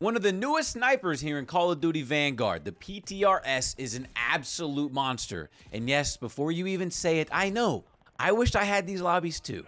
One of the newest snipers here in Call of Duty Vanguard, the PTRS is an absolute monster. And yes, before you even say it, I know, I wished I had these lobbies too.